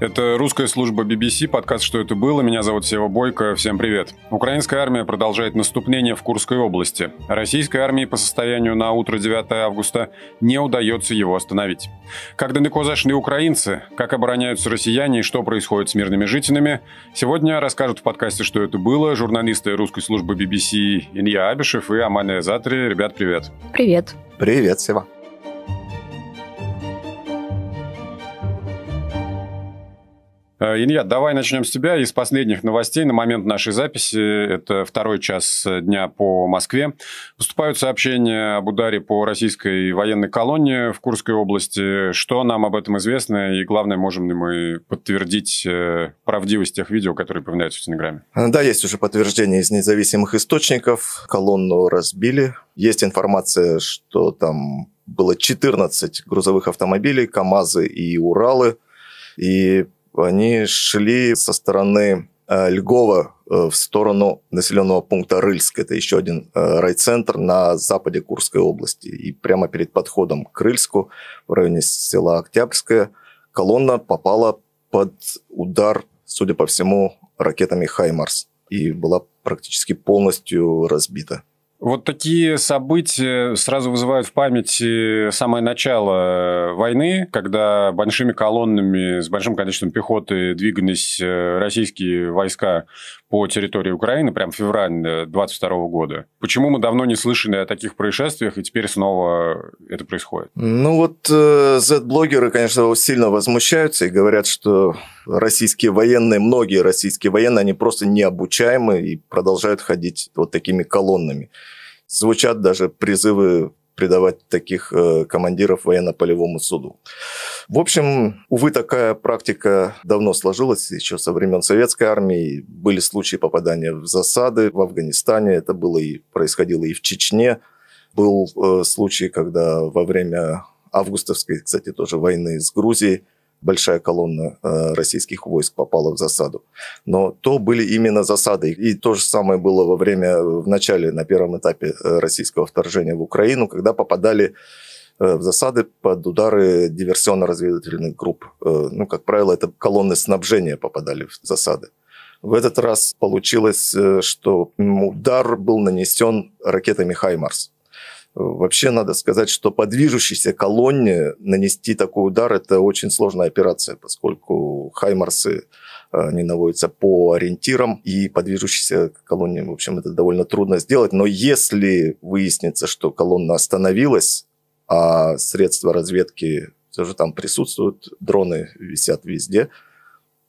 Это русская служба BBC, подкаст «Что это было?». Меня зовут Сева Бойко. Всем привет. Украинская армия продолжает наступление в Курской области. Российской армии по состоянию на утро 9 августа не удается его остановить. Как далеко зашли украинцы, как обороняются россияне и что происходит с мирными жителями, сегодня расскажут в подкасте «Что это было?» журналисты русской службы BBC Илья Абишев и Амалия Затри. Ребят, привет. Привет. Привет, Сева. Э, Илья, давай начнем с тебя. Из последних новостей на момент нашей записи, это второй час дня по Москве, поступают сообщения об ударе по российской военной колонне в Курской области. Что нам об этом известно? И главное, можем ли мы подтвердить э, правдивость тех видео, которые появляются в Телеграме? А, да, есть уже подтверждение из независимых источников. Колонну разбили. Есть информация, что там было 14 грузовых автомобилей, КАМАЗы и Уралы. И они шли со стороны э, Льгова э, в сторону населенного пункта Рыльск. Это еще один э, райцентр на западе Курской области. И прямо перед подходом к Рыльску в районе села Октябрьское колонна попала под удар, судя по всему, ракетами «Хаймарс» и была практически полностью разбита. Вот такие события сразу вызывают в памяти самое начало э, войны, когда большими колоннами с большим количеством пехоты двигались э, российские войска по территории Украины, прям февраль 22 э, года. Почему мы давно не слышали о таких происшествиях, и теперь снова это происходит? Ну вот Z-блогеры, конечно, сильно возмущаются и говорят, что российские военные, многие российские военные, они просто необучаемы и продолжают ходить вот такими колоннами звучат даже призывы придавать таких э, командиров военно-полевому суду. В общем, увы, такая практика давно сложилась, еще со времен советской армии. Были случаи попадания в засады в Афганистане, это было и происходило и в Чечне. Был э, случай, когда во время августовской, кстати, тоже войны с Грузией, большая колонна э, российских войск попала в засаду. Но то были именно засады. И то же самое было во время, э, в начале, на первом этапе э, российского вторжения в Украину, когда попадали в засады под удары диверсионно-разведывательных групп. ну, как правило, это колонны снабжения попадали в засады. В этот раз получилось, что удар был нанесен ракетами «Хаймарс». Вообще надо сказать, что по движущейся колонне нанести такой удар – это очень сложная операция, поскольку «Хаймарсы» э, они наводятся по ориентирам, и по движущейся колонне, в общем, это довольно трудно сделать. Но если выяснится, что колонна остановилась, а средства разведки все же там присутствуют, дроны висят везде,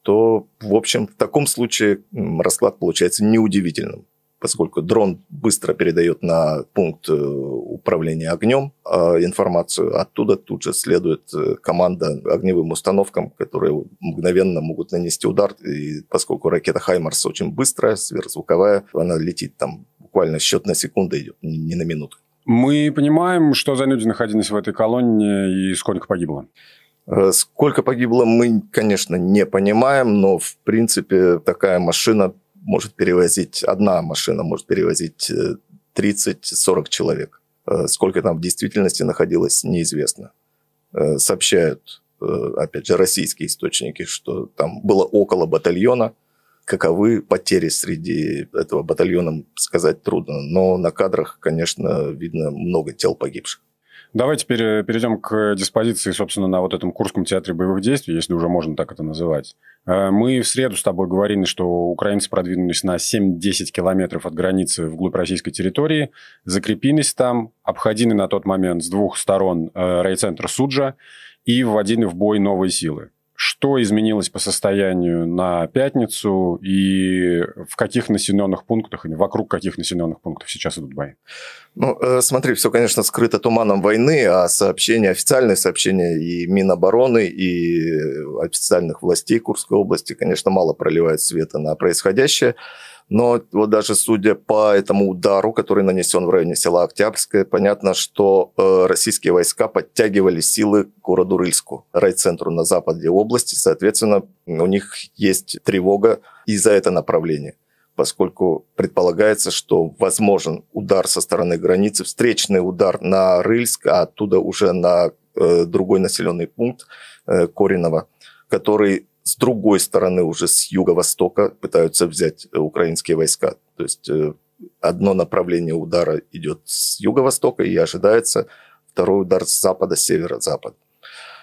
то, в общем, в таком случае расклад получается неудивительным поскольку дрон быстро передает на пункт э, управления огнем э, информацию. Оттуда тут же следует э, команда огневым установкам, которые мгновенно могут нанести удар. И поскольку ракета «Хаймарс» очень быстрая, сверхзвуковая, она летит там буквально счет на секунды идет, не на минуту. Мы понимаем, что за люди находились в этой колонне и сколько погибло. Сколько погибло, мы, конечно, не понимаем, но, в принципе, такая машина может перевозить, одна машина может перевозить 30-40 э, человек. Э, сколько там в действительности находилось, неизвестно. Э, сообщают, опять же, российские источники, что там было около батальона. Каковы потери среди этого батальона, сказать трудно. Но на кадрах, конечно, видно много тел погибших. Давай теперь э, перейдем к диспозиции, собственно, на вот этом Курском театре боевых действий, если уже можно так это называть. Э, мы в среду с тобой говорили, что украинцы продвинулись на 7-10 километров от границы вглубь российской территории, закрепились там, обходили на тот момент с двух сторон э, райцентр Суджа и вводили в бой новые силы что изменилось по состоянию на пятницу и в каких населенных пунктах или вокруг каких населенных пунктов сейчас идут бои? Ну, э, смотри, все, конечно, скрыто туманом войны, а сообщения, официальные сообщения и Минобороны, и официальных властей Курской области, конечно, мало проливают света на происходящее. Но вот даже судя по этому удару, который нанесен в районе села Октябрьское, понятно, что э, российские войска подтягивали силы к городу Рыльску, райцентру на западе области. Соответственно, у них есть тревога и за это направление поскольку предполагается, что возможен удар со стороны границы, встречный удар на Рыльск, а оттуда уже на э, другой населенный пункт э, Коренова, который с другой стороны, уже с юго-востока пытаются взять э, украинские войска. То есть э, одно направление удара идет с юго-востока и ожидается второй удар с запада, северо-запад.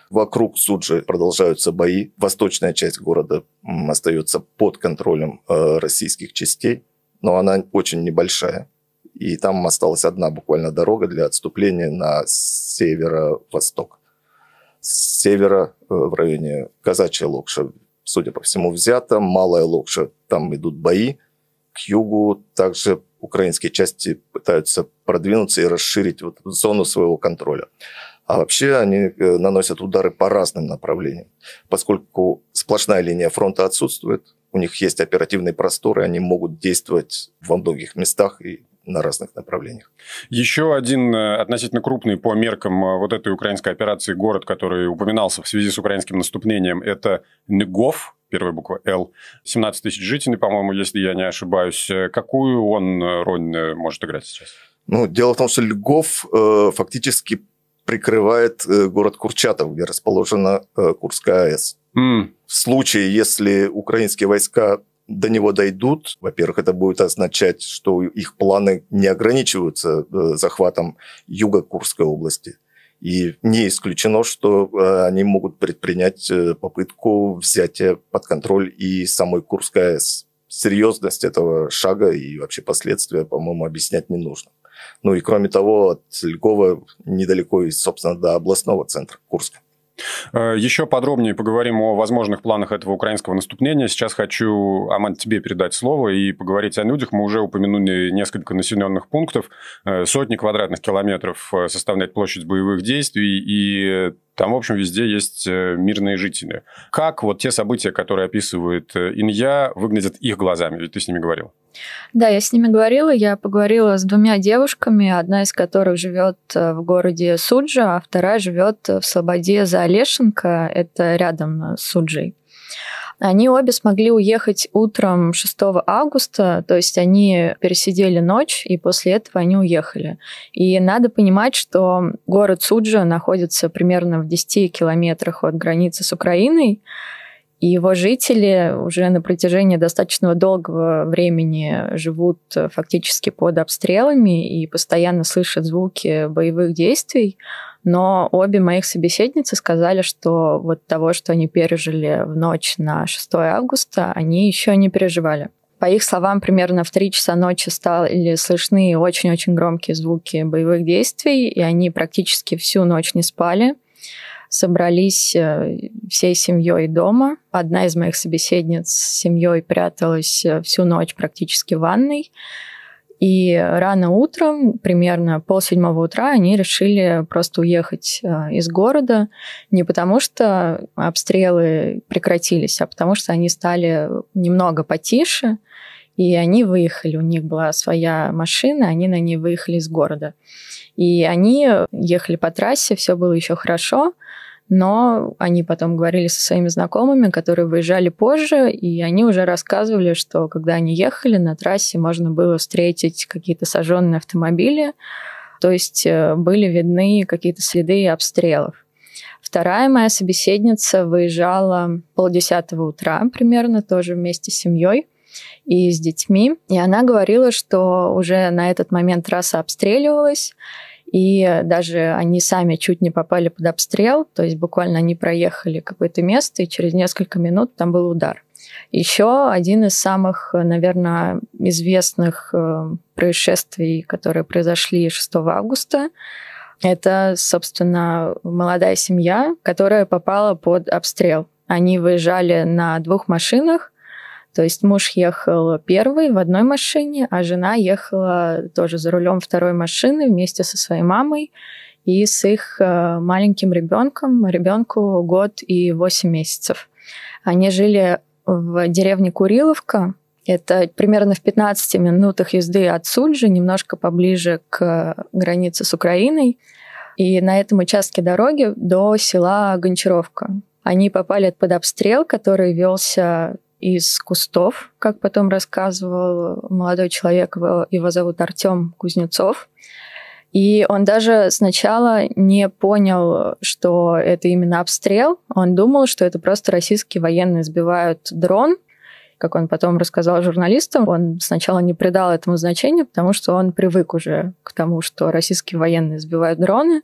Вокруг Суджи продолжаются бои. Восточная часть города остается под контролем э, российских частей, но она очень небольшая. И там осталась одна буквально дорога для отступления на северо-восток с севера э, в районе Казачья Локша, судя по всему, взята. Малая Локша, там идут бои. К югу также украинские части пытаются продвинуться и расширить вот зону своего контроля. А вообще они э, наносят удары по разным направлениям. Поскольку сплошная линия фронта отсутствует, у них есть оперативные просторы, они могут действовать во многих местах и на разных направлениях. Еще один э, относительно крупный по меркам э, вот этой украинской операции город, который упоминался в связи с украинским наступлением, это Негов, первая буква «Л». 17 тысяч жителей, по-моему, если я не ошибаюсь. Э, какую он роль может играть сейчас? Ну, дело в том, что Льгов э, фактически прикрывает э, город Курчатов, где расположена э, Курская АЭС. Mm. В случае, если украинские войска до него дойдут, во-первых, это будет означать, что их планы не ограничиваются э, захватом юга Курской области. И не исключено, что э, они могут предпринять э, попытку взятия под контроль и самой Курской АЭС. Серьезность этого шага и вообще последствия, по-моему, объяснять не нужно. Ну и кроме того, от Льгова недалеко и, собственно, до областного центра Курска. Э, Еще подробнее поговорим о возможных планах этого украинского наступления. Сейчас хочу, Аман, тебе передать слово и поговорить о людях. Мы уже упомянули несколько населенных пунктов. Э, сотни квадратных километров э, составляет площадь боевых действий, и там, в общем, везде есть э, мирные жители. Как вот те события, которые описывает э, Инья, выглядят их глазами? Ведь ты с ними говорил. Да, я с ними говорила. Я поговорила с двумя девушками, одна из которых живет э, в городе Суджа, а вторая живет в Слободе за Олешенко. Это рядом с Суджей. Они обе смогли уехать утром 6 августа, то есть они пересидели ночь, и после этого они уехали. И надо понимать, что город Суджа находится примерно в 10 километрах от границы с Украиной, и его жители уже на протяжении достаточно долгого времени живут фактически под обстрелами и постоянно слышат звуки боевых действий но обе моих собеседницы сказали, что вот того, что они пережили в ночь на 6 августа, они еще не переживали. По их словам, примерно в 3 часа ночи стали слышны очень-очень громкие звуки боевых действий, и они практически всю ночь не спали. Собрались э, всей семьей дома. Одна из моих собеседниц с семьей пряталась э, всю ночь практически в ванной. И рано утром, примерно пол седьмого утра, они решили просто уехать э, из города не потому, что обстрелы прекратились, а потому что они стали немного потише, и они выехали, у них была своя машина, они на ней выехали из города. И они ехали по трассе, все было еще хорошо, но они потом говорили со своими знакомыми, которые выезжали позже, и они уже рассказывали, что когда они ехали, на трассе можно было встретить какие-то сожженные автомобили, то есть э, были видны какие-то следы обстрелов. Вторая моя собеседница выезжала полдесятого утра примерно, тоже вместе с семьей и с детьми. И она говорила, что уже на этот момент трасса обстреливалась, и даже они сами чуть не попали под обстрел, то есть буквально они проехали какое-то место, и через несколько минут там был удар. Еще один из самых, наверное, известных э, происшествий, которые произошли 6 августа, это, собственно, молодая семья, которая попала под обстрел. Они выезжали на двух машинах, то есть муж ехал первый в одной машине, а жена ехала тоже за рулем второй машины вместе со своей мамой и с их э, маленьким ребенком, ребенку год и восемь месяцев. Они жили в деревне Куриловка, это примерно в 15 минутах езды от Сульжи, немножко поближе к границе с Украиной. И на этом участке дороги до села Гончаровка. Они попали под обстрел, который велся из кустов, как потом рассказывал молодой человек, его зовут Артем Кузнецов. И он даже сначала не понял, что это именно обстрел. Он думал, что это просто российские военные сбивают дрон. Как он потом рассказал журналистам, он сначала не придал этому значения, потому что он привык уже к тому, что российские военные сбивают дроны.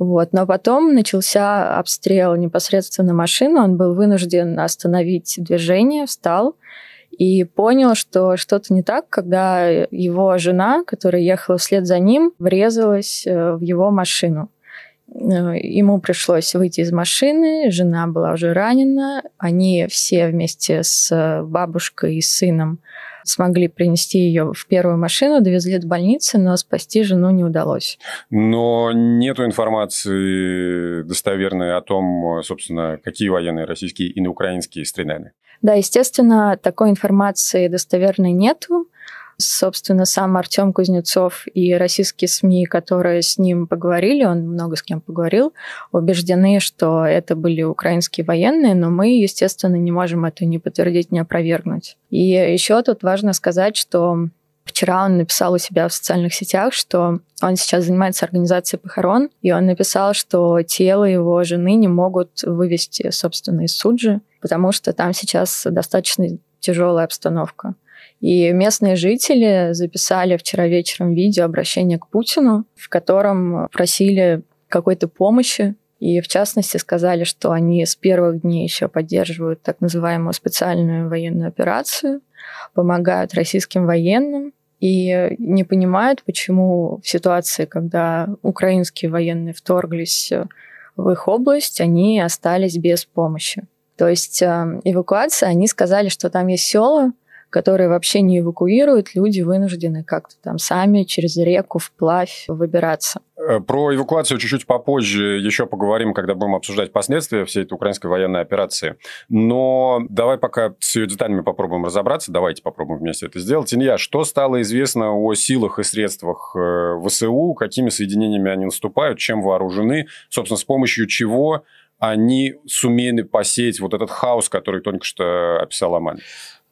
Вот. Но потом начался обстрел непосредственно машину, он был вынужден остановить движение, встал и понял, что что-то не так, когда его жена, которая ехала вслед за ним, врезалась э, в его машину. Э, ему пришлось выйти из машины, жена была уже ранена, они все вместе с э, бабушкой и сыном смогли принести ее в первую машину, довезли до больницы, но спасти жену не удалось. Но нет информации достоверной о том, собственно, какие военные российские и неукраинские стреляли. Да, естественно, такой информации достоверной нету. Собственно, сам Артем Кузнецов и российские СМИ, которые с ним поговорили, он много с кем поговорил, убеждены, что это были украинские военные, но мы, естественно, не можем это ни подтвердить, ни опровергнуть. И еще тут важно сказать, что Вчера он написал у себя в социальных сетях, что он сейчас занимается организацией похорон, и он написал, что тело его жены не могут вывести, собственно, из Суджи, потому что там сейчас достаточно тяжелая обстановка. И местные жители записали вчера вечером видео обращение к Путину, в котором просили какой-то помощи. И в частности сказали, что они с первых дней еще поддерживают так называемую специальную военную операцию, помогают российским военным и не понимают, почему в ситуации, когда украинские военные вторглись в их область, они остались без помощи. То есть э, эвакуация, они сказали, что там есть села, которые вообще не эвакуируют, люди вынуждены как-то там сами через реку вплавь выбираться. Э, про эвакуацию чуть-чуть попозже еще поговорим, когда будем обсуждать последствия всей этой украинской военной операции. Но давай пока с ее деталями попробуем разобраться. Давайте попробуем вместе это сделать. Илья, что стало известно о силах и средствах э, ВСУ, какими соединениями они наступают, чем вооружены, собственно, с помощью чего они сумели посеять вот этот хаос, который только что описал Амаль?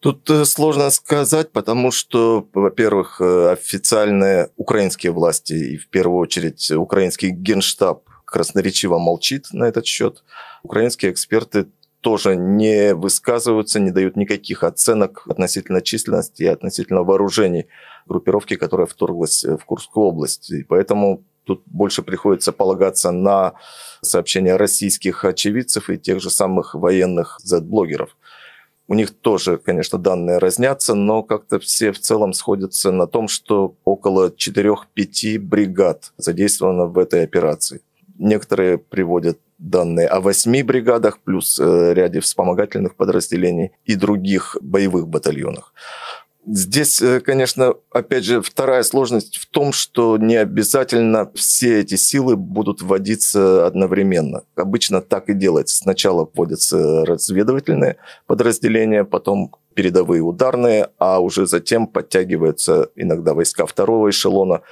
Тут э, сложно сказать, потому что, во-первых, э, официальные украинские власти и в первую очередь украинский генштаб красноречиво молчит на этот счет. Украинские эксперты тоже не высказываются, не дают никаких оценок относительно численности и относительно вооружений группировки, которая вторглась э, в Курскую область. И поэтому тут больше приходится полагаться на сообщения российских очевидцев и тех же самых военных Z-блогеров. У них тоже, конечно, данные разнятся, но как-то все в целом сходятся на том, что около 4-5 бригад задействовано в этой операции. Некоторые приводят данные о восьми бригадах, плюс э, ряде вспомогательных подразделений и других боевых батальонах. Здесь, э, конечно, опять же, вторая сложность в том, что не обязательно все эти силы будут вводиться одновременно. Обычно так и делается. Сначала вводятся разведывательные подразделения, потом передовые ударные, а уже затем подтягиваются иногда войска второго эшелона,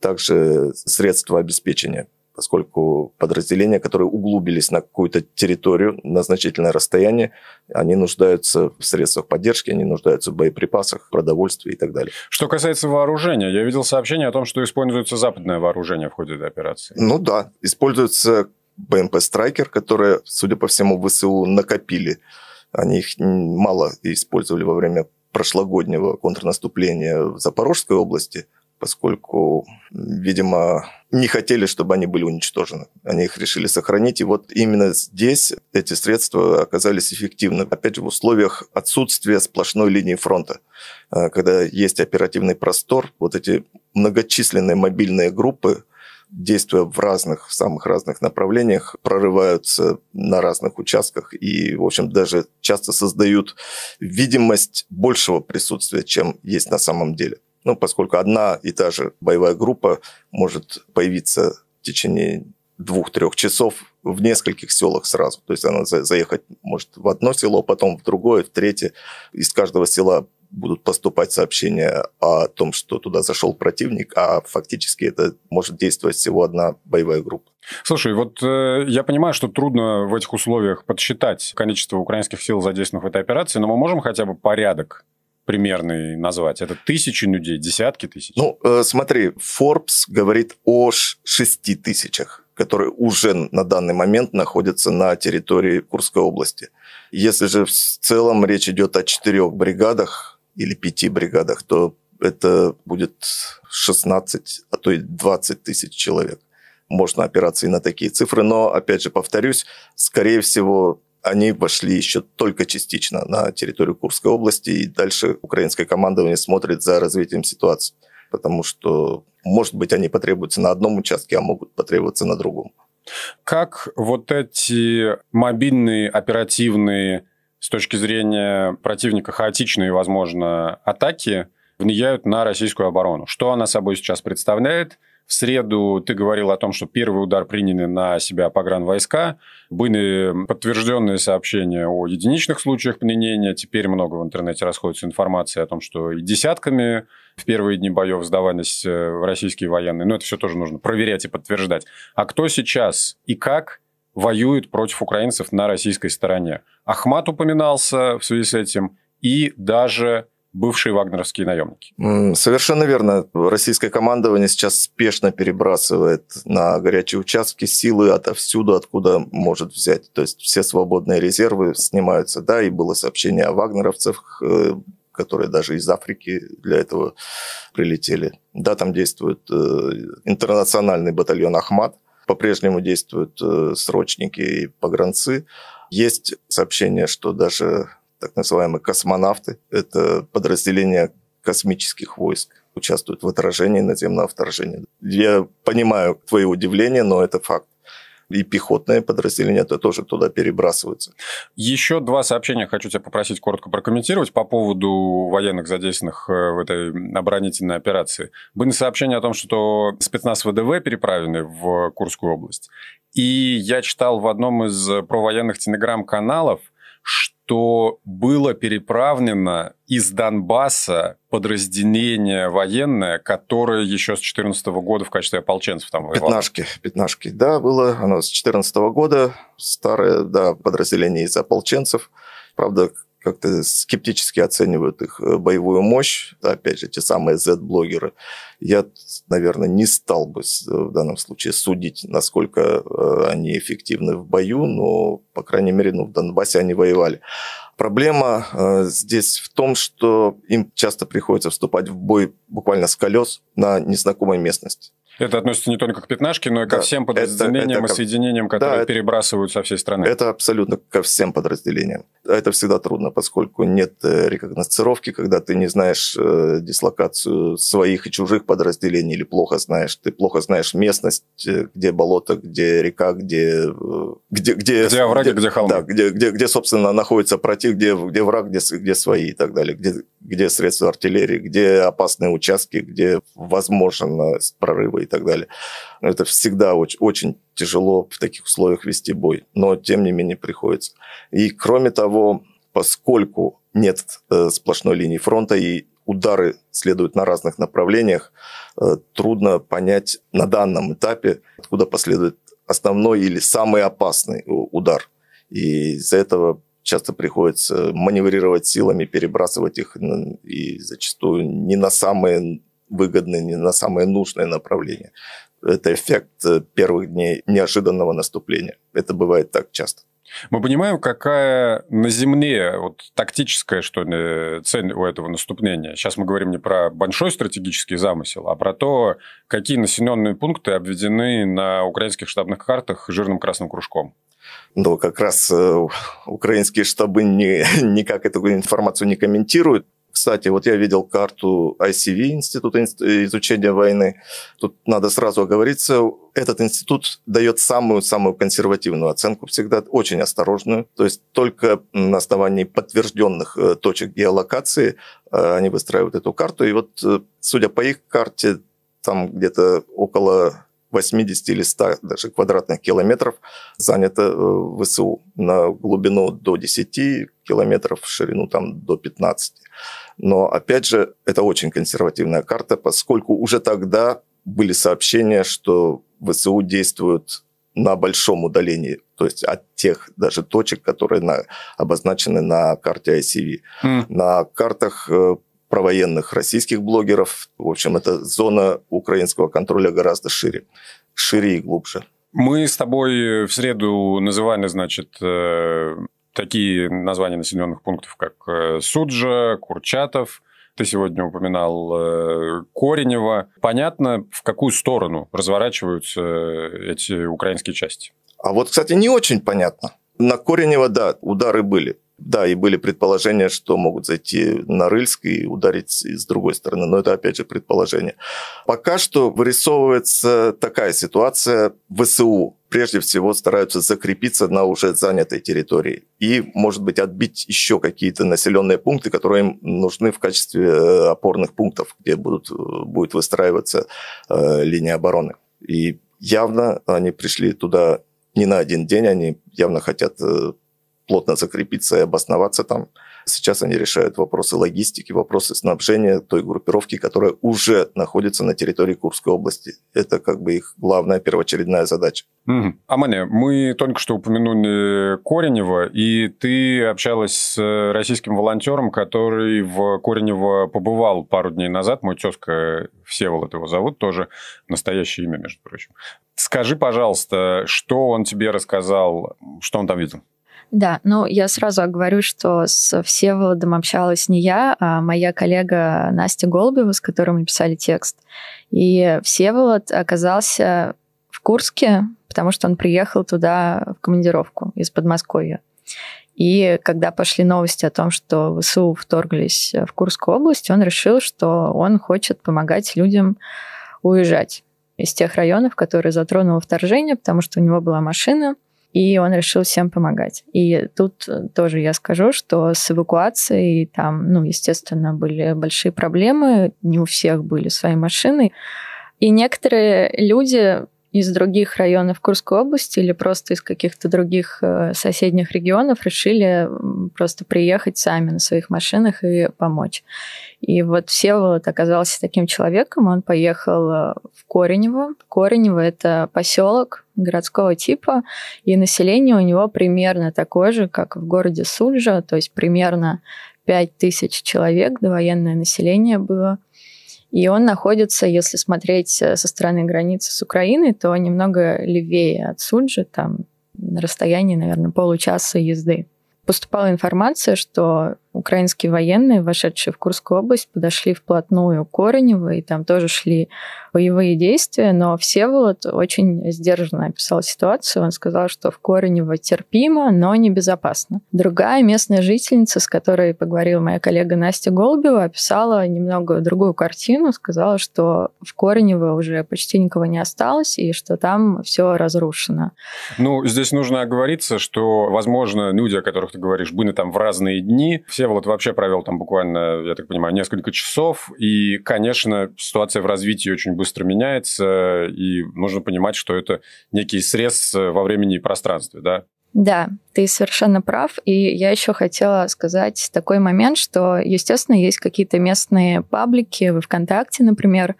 также средства обеспечения поскольку подразделения, которые углубились на какую-то территорию, на значительное расстояние, они нуждаются в средствах поддержки, они нуждаются в боеприпасах, продовольствии и так далее. Что касается вооружения, я видел сообщение о том, что используется западное вооружение в ходе этой операции. Ну да, используется БМП «Страйкер», которые, судя по всему, ВСУ накопили. Они их мало использовали во время прошлогоднего контрнаступления в Запорожской области, поскольку, видимо, не хотели, чтобы они были уничтожены. Они их решили сохранить. И вот именно здесь эти средства оказались эффективны. Опять же, в условиях отсутствия сплошной линии фронта, а, когда есть оперативный простор, вот эти многочисленные мобильные группы, действуя в разных, самых разных направлениях, прорываются на разных участках и, в общем, даже часто создают видимость большего присутствия, чем есть на самом деле ну, поскольку одна и та же боевая группа может появиться в течение двух-трех часов в нескольких селах сразу. То есть она заехать может в одно село, потом в другое, в третье. Из каждого села будут поступать сообщения о том, что туда зашел противник, а фактически это может действовать всего одна боевая группа. Слушай, вот э, я понимаю, что трудно в этих условиях подсчитать количество украинских сил, задействованных в этой операции, но мы можем хотя бы порядок примерный назвать? Это тысячи людей, десятки тысяч? Ну, э, смотри, Forbes говорит о шести тысячах, которые уже на данный момент находятся на территории Курской области. Если же в целом речь идет о четырех бригадах или пяти бригадах, то это будет 16, а то и 20 тысяч человек. Можно опираться и на такие цифры, но, опять же, повторюсь, скорее всего, они вошли еще только частично на территорию Курской области, и дальше украинское командование смотрит за развитием ситуации, потому что, может быть, они потребуются на одном участке, а могут потребоваться на другом. Как вот эти мобильные, оперативные, с точки зрения противника, хаотичные, возможно, атаки влияют на российскую оборону? Что она собой сейчас представляет – в среду ты говорил о том, что первый удар приняли на себя гран-войска. Были подтвержденные сообщения о единичных случаях пленения. Теперь много в интернете расходится информация о том, что и десятками в первые дни боев сдавались э, российские военные. Но это все тоже нужно проверять и подтверждать. А кто сейчас и как воюет против украинцев на российской стороне? Ахмат упоминался в связи с этим. И даже бывшие вагнеровские наемники. Совершенно верно. Российское командование сейчас спешно перебрасывает на горячие участки силы отовсюду, откуда может взять. То есть все свободные резервы снимаются. Да, и было сообщение о вагнеровцах, э, которые даже из Африки для этого прилетели. Да, там действует э, интернациональный батальон «Ахмат», по-прежнему действуют э, срочники и погранцы. Есть сообщение, что даже так называемые космонавты. Это подразделение космических войск участвуют в отражении наземного вторжения. Я понимаю твое удивление, но это факт и пехотные подразделения -то тоже туда перебрасываются. Еще два сообщения хочу тебя попросить коротко прокомментировать по поводу военных задействованных э, в этой оборонительной операции. Были сообщения о том, что спецназ ВДВ переправлены в Курскую область. И я читал в одном из провоенных телеграм-каналов, что что было переправлено из Донбасса подразделение военное, которое еще с 2014 года в качестве ополченцев там воевало. Пятнашки, пятнашки, да, было оно с 2014 года, старое, да, подразделение из ополченцев. Правда, как-то скептически оценивают их э, боевую мощь. Опять же, те самые Z-блогеры. Я, наверное, не стал бы э, в данном случае судить, насколько э, они эффективны в бою, но, по крайней мере, ну, в Донбассе они воевали. Проблема э, здесь в том, что им часто приходится вступать в бой буквально с колес на незнакомой местности. Это относится не только к пятнашке, но и да, ко всем подразделениям это, это, и соединениям, которые да, перебрасывают со всей страны. Это абсолютно ко всем подразделениям. Это всегда трудно, поскольку нет э, рекогносцировки, когда ты не знаешь э, дислокацию своих и чужих подразделений или плохо знаешь. Ты плохо знаешь местность, э, где болото, где река, где... Э, где, где, где овраги, где, где холмы. Да, где, где, где, собственно, находится против, где, где враг, где, где свои и так далее. Где, где средства артиллерии, где опасные участки, где возможно прорывы и так далее. Это всегда очень, очень тяжело в таких условиях вести бой, но тем не менее приходится. И кроме того, поскольку нет э, сплошной линии фронта и удары следуют на разных направлениях, э, трудно понять на данном этапе, откуда последует основной или самый опасный удар. И из-за этого часто приходится маневрировать силами, перебрасывать их и зачастую не на самые выгодные, не на самое нужное направление. Это эффект э, первых дней неожиданного наступления. Это бывает так часто. Мы понимаем, какая на земле вот, тактическая что ли, цель у этого наступления. Сейчас мы говорим не про большой стратегический замысел, а про то, какие населенные пункты обведены на украинских штабных картах жирным красным кружком. Ну, как раз э, украинские штабы не, никак эту информацию не комментируют. Кстати, вот я видел карту ICV, Института изучения войны. Тут надо сразу оговориться, этот институт дает самую-самую консервативную оценку всегда, очень осторожную. То есть только на основании подтвержденных э, точек геолокации э, они выстраивают эту карту. И вот, э, судя по их карте, там где-то около 80 или 100 даже квадратных километров занято ВСУ на глубину до 10 километров, в ширину там до 15. Но, опять же, это очень консервативная карта, поскольку уже тогда были сообщения, что ВСУ действуют на большом удалении, то есть от тех даже точек, которые на, обозначены на карте ICV. Mm. Хм. На картах э, провоенных российских блогеров, в общем, эта зона украинского контроля гораздо шире, шире и глубже. Мы с тобой в среду называли, значит, э, такие названия населенных пунктов, как э, Суджа, Курчатов, ты сегодня упоминал э, Коренева. Понятно, в какую сторону разворачиваются э, эти украинские части? А вот, кстати, не очень понятно. На Коренева, да, удары были. Да, и были предположения, что могут зайти на Рыльск и ударить с другой стороны, но это опять же предположение. Пока что вырисовывается такая ситуация. ВСУ прежде всего стараются закрепиться на уже занятой территории и, может быть, отбить еще какие-то населенные пункты, которые им нужны в качестве э, опорных пунктов, где будут, э, будет выстраиваться э, линия обороны. И явно они пришли туда не на один день, они явно хотят э, плотно закрепиться и обосноваться там. Сейчас они решают вопросы логистики, вопросы снабжения той группировки, которая уже находится на территории Курской области. Это как бы их главная первоочередная задача. Угу. Аманя, мы только что упомянули Коренева, и ты общалась с э, российским волонтером, который в Коренево побывал пару дней назад. Мой тезка Всеволод его зовут, тоже настоящее имя, между прочим. Скажи, пожалуйста, что он тебе рассказал, что он там видел? Да, ну я сразу говорю, что с Всеволодом общалась не я, а моя коллега Настя Голубева, с которой мы писали текст. И Всеволод оказался в Курске, потому что он приехал туда в командировку из Подмосковья. И когда пошли новости о том, что ВСУ вторглись в Курскую область, он решил, что он хочет помогать людям уезжать из тех районов, которые затронуло вторжение, потому что у него была машина – и он решил всем помогать. И тут тоже я скажу, что с эвакуацией там, ну, естественно, были большие проблемы, не у всех были свои машины, и некоторые люди из других районов Курской области или просто из каких-то других э, соседних регионов решили просто приехать сами на своих машинах и помочь. И вот Всеволод оказался таким человеком, он поехал э, в Коренево. Коренево — это поселок городского типа, и население у него примерно такое же, как в городе Суджа, то есть примерно тысяч человек, довоенное население было — и он находится, если смотреть э, со стороны границы с Украиной, то немного левее от Суджи, там на расстоянии, наверное, получаса езды. Поступала информация, что украинские военные, вошедшие в Курскую область, подошли вплотную к Кореневу, и там тоже шли боевые действия, но Всеволод очень сдержанно описал ситуацию. Он сказал, что в Коренево терпимо, но небезопасно. Другая местная жительница, с которой поговорила моя коллега Настя Голубева, описала немного другую картину, сказала, что в Коренево уже почти никого не осталось, и что там все разрушено. Ну, здесь нужно оговориться, что, возможно, люди, о которых ты говоришь, были там в разные дни, все Всеволод вообще провел там буквально, я так понимаю, несколько часов. И, конечно, ситуация в развитии очень быстро меняется, и нужно понимать, что это некий срез э, во времени и пространстве, да? Да, ты совершенно прав. И я еще хотела сказать такой момент, что, естественно, есть какие-то местные паблики в ВКонтакте, например,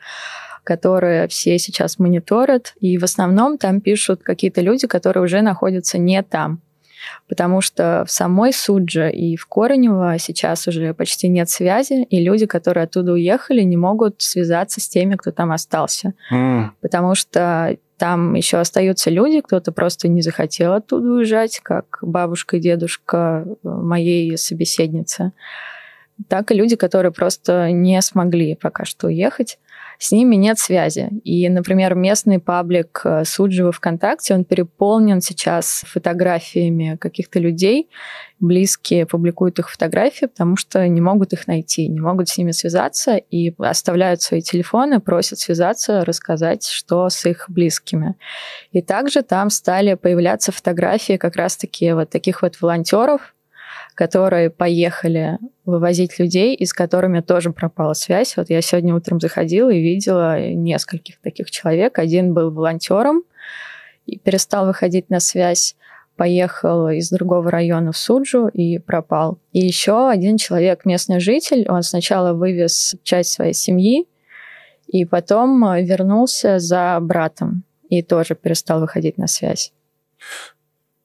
которые все сейчас мониторят, и в основном там пишут какие-то люди, которые уже находятся не там потому что в самой Судже и в Коренево сейчас уже почти нет связи, и люди, которые оттуда уехали, не могут связаться с теми, кто там остался, mm. потому что там еще остаются люди, кто-то просто не захотел оттуда уезжать, как бабушка и дедушка э, моей собеседницы, так и люди, которые просто не смогли пока что уехать с ними нет связи. И, например, местный паблик э, Суджева ВКонтакте, он переполнен сейчас фотографиями каких-то людей, близкие публикуют их фотографии, потому что не могут их найти, не могут с ними связаться и оставляют свои телефоны, просят связаться, рассказать, что с их близкими. И также там стали появляться фотографии как раз-таки вот таких вот волонтеров, которые поехали вывозить людей, и с которыми тоже пропала связь. Вот я сегодня утром заходила и видела нескольких таких человек. Один был волонтером и перестал выходить на связь поехал из другого района в Суджу и пропал. И еще один человек, местный житель, он сначала вывез часть своей семьи, и потом вернулся за братом и тоже перестал выходить на связь.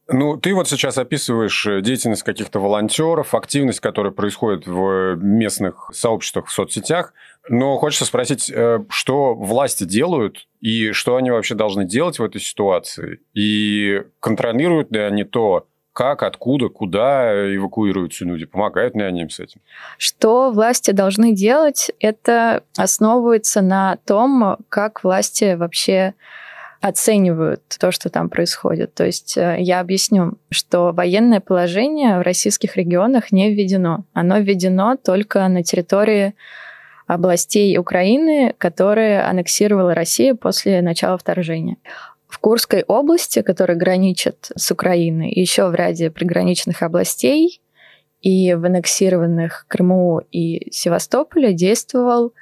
Ну, ты вот сейчас описываешь э, деятельность каких-то волонтеров, активность, которая происходит в э, местных сообществах в соцсетях. Но хочется спросить, э, что власти делают и что они вообще должны делать в этой ситуации? И контролируют ли они то, как, откуда, куда эвакуируются люди, помогают ли они им с этим? Что власти должны делать, это основывается на том, как власти вообще оценивают то, что там происходит. То есть э, я объясню, что военное положение в российских регионах не введено. Оно введено только на территории областей Украины, которые аннексировала Россия после начала вторжения. В Курской области, которая граничит с Украиной, еще в ряде приграничных областей и в аннексированных Крыму и Севастополе действовал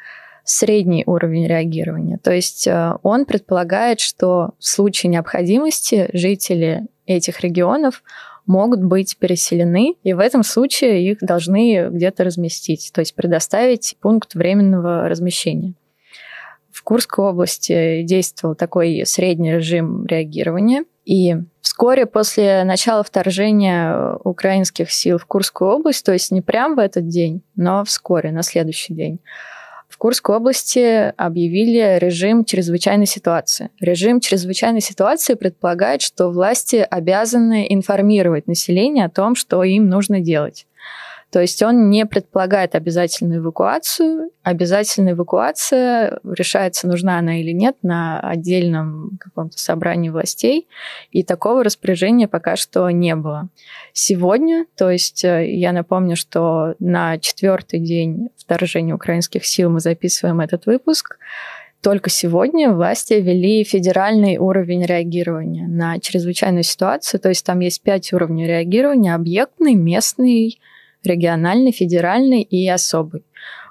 средний уровень реагирования. То есть э, он предполагает, что в случае необходимости жители этих регионов могут быть переселены, и в этом случае их должны где-то разместить, то есть предоставить пункт временного размещения. В Курской области действовал такой средний режим реагирования, и вскоре после начала вторжения э, украинских сил в Курскую область, то есть не прямо в этот день, но вскоре, на следующий день, в Курской области объявили режим чрезвычайной ситуации. Режим чрезвычайной ситуации предполагает, что власти обязаны информировать население о том, что им нужно делать. То есть он не предполагает обязательную эвакуацию. Обязательная эвакуация решается, нужна она или нет, на отдельном каком-то собрании властей. И такого распоряжения пока что не было. Сегодня, то есть э, я напомню, что на четвертый день вторжения украинских сил мы записываем этот выпуск, только сегодня власти ввели федеральный уровень реагирования на чрезвычайную ситуацию. То есть там есть пять уровней реагирования. Объектный, местный, региональный, федеральный и особый.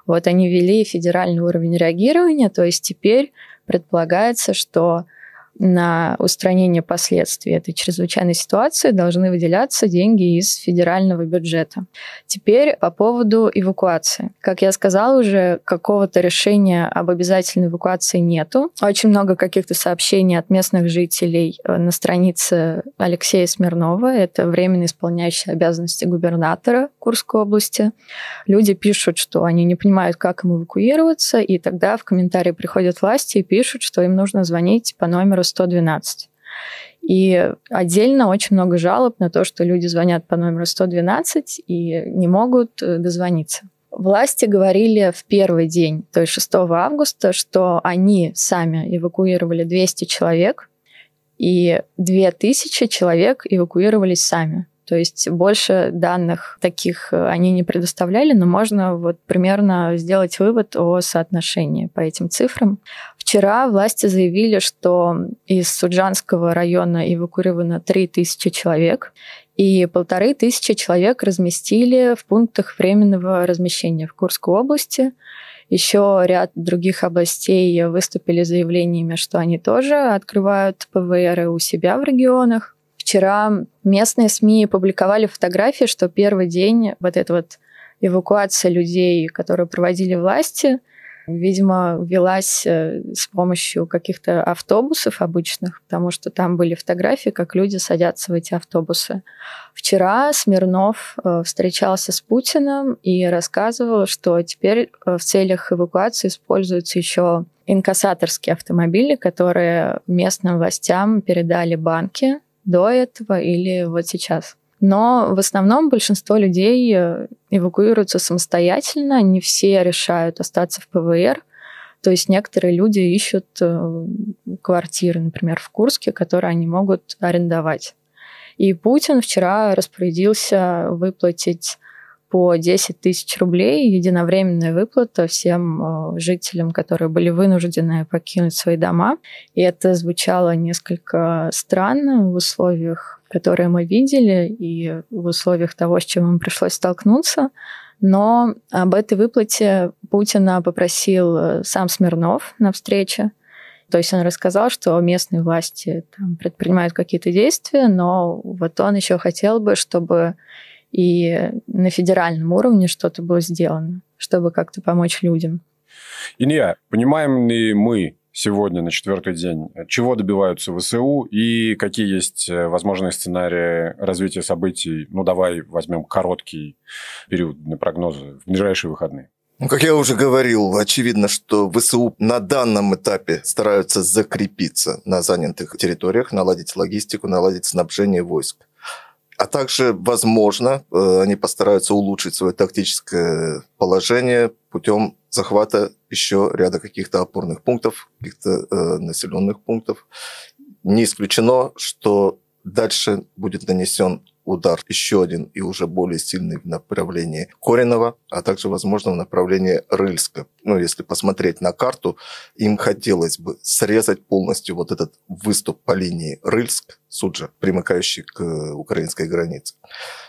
Вот они ввели федеральный уровень реагирования, то есть теперь предполагается, что на устранение последствий этой чрезвычайной ситуации должны выделяться деньги из федерального бюджета. Теперь по поводу эвакуации. Как я сказала уже, какого-то решения об обязательной эвакуации нету. Очень много каких-то сообщений от местных жителей э, на странице Алексея Смирнова. Это временно исполняющий обязанности губернатора Курской области. Люди пишут, что они не понимают, как им эвакуироваться, и тогда в комментарии приходят власти и пишут, что им нужно звонить по номеру 112. И отдельно очень много жалоб на то, что люди звонят по номеру 112 и не могут э, дозвониться. Власти говорили в первый день, то есть 6 августа, что они сами эвакуировали 200 человек, и 2000 человек эвакуировались сами. То есть больше данных таких э, они не предоставляли, но можно вот примерно сделать вывод о соотношении по этим цифрам. Вчера власти заявили, что из Суджанского района эвакуировано 3000 человек, и полторы тысячи человек разместили в пунктах временного размещения в Курской области. Еще ряд других областей выступили заявлениями, что они тоже открывают ПВР у себя в регионах. Вчера местные СМИ публиковали фотографии, что первый день вот эта вот эвакуация людей, которую проводили власти, видимо, велась э, с помощью каких-то автобусов обычных, потому что там были фотографии, как люди садятся в эти автобусы. Вчера Смирнов э, встречался с Путиным и рассказывал, что теперь э, в целях эвакуации используются еще инкассаторские автомобили, которые местным властям передали банки, до этого или вот сейчас. Но в основном большинство людей э, эвакуируются самостоятельно, не все решают остаться в ПВР. То есть некоторые люди ищут э, квартиры, например, в Курске, которые они могут арендовать. И Путин вчера распорядился выплатить по 10 тысяч рублей, единовременная выплата всем э, жителям, которые были вынуждены покинуть свои дома. И это звучало несколько странно в условиях, которые мы видели, и в условиях того, с чем им пришлось столкнуться. Но об этой выплате Путина попросил э, сам Смирнов на встрече. То есть он рассказал, что местные власти там, предпринимают какие-то действия, но вот он еще хотел бы, чтобы и на федеральном уровне что-то было сделано, чтобы как-то помочь людям. Илья, понимаем ли мы сегодня, на четвертый день, чего добиваются ВСУ и какие есть э, возможные сценарии развития событий? Ну, давай возьмем короткий период на прогнозы в ближайшие выходные. Ну, как я уже говорил, очевидно, что ВСУ на данном этапе стараются закрепиться на занятых территориях, наладить логистику, наладить снабжение войск. А также, возможно, э, они постараются улучшить свое тактическое положение путем захвата еще ряда каких-то опорных пунктов, каких-то э, населенных пунктов. Не исключено, что дальше будет нанесен удар еще один и уже более сильный в направлении Коренова, а также, возможно, в направлении Рыльска. Ну, если посмотреть на карту, им хотелось бы срезать полностью вот этот выступ по линии Рыльск, Суджа, примыкающий к э, украинской границе.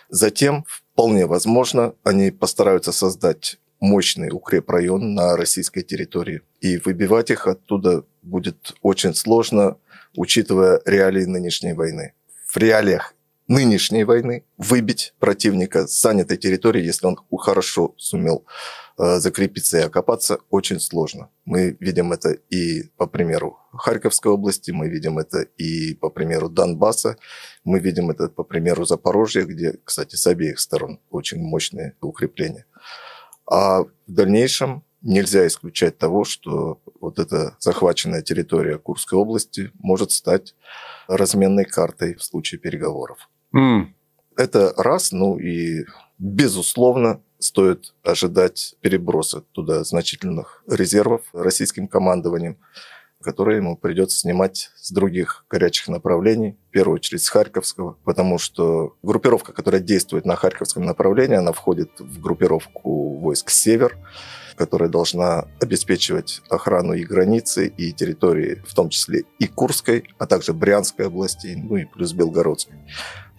Затем, вполне возможно, они постараются создать мощный укрепрайон на российской территории. И выбивать их оттуда будет очень сложно, учитывая реалии нынешней войны. В реалиях нынешней войны выбить противника с занятой территории, если он хорошо сумел э, закрепиться и окопаться, очень сложно. Мы видим это и по примеру Харьковской области, мы видим это и по примеру Донбасса, мы видим это по примеру Запорожья, где, кстати, с обеих сторон очень мощные укрепления. А в дальнейшем нельзя исключать того, что вот эта захваченная территория Курской области может стать разменной картой в случае переговоров. Mm. Это раз, ну и безусловно стоит ожидать переброса туда значительных резервов российским командованием, которые ему придется снимать с других горячих направлений, в первую очередь с Харьковского, потому что группировка, которая действует на Харьковском направлении, она входит в группировку войск «Север», которая должна обеспечивать охрану и границы, и территории, в том числе и Курской, а также Брянской области, ну и плюс Белгородской.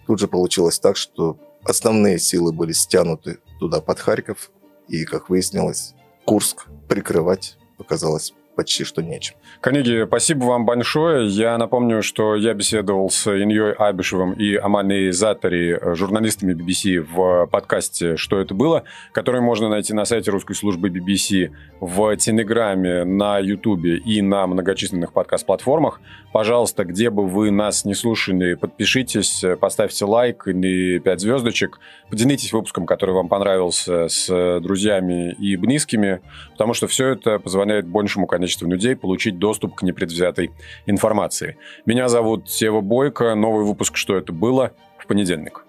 Тут же получилось так, что основные силы были стянуты туда под Харьков, и, как выяснилось, Курск прикрывать оказалось почти что нечем. Коллеги, спасибо вам большое. Я напомню, что я беседовал с Иньей Абишевым и Аманой Затари, э, журналистами BBC в подкасте «Что это было?», который можно найти на сайте русской службы BBC, в Телеграме, на Ютубе и на многочисленных подкаст-платформах. Пожалуйста, где бы вы нас не слушали, подпишитесь, поставьте лайк или 5 звездочек, поделитесь выпуском, который вам понравился, с друзьями и близкими, потому что все это позволяет большему количеству количеством людей получить доступ к непредвзятой информации. Меня зовут Сева Бойко. Новый выпуск «Что это было?» в понедельник.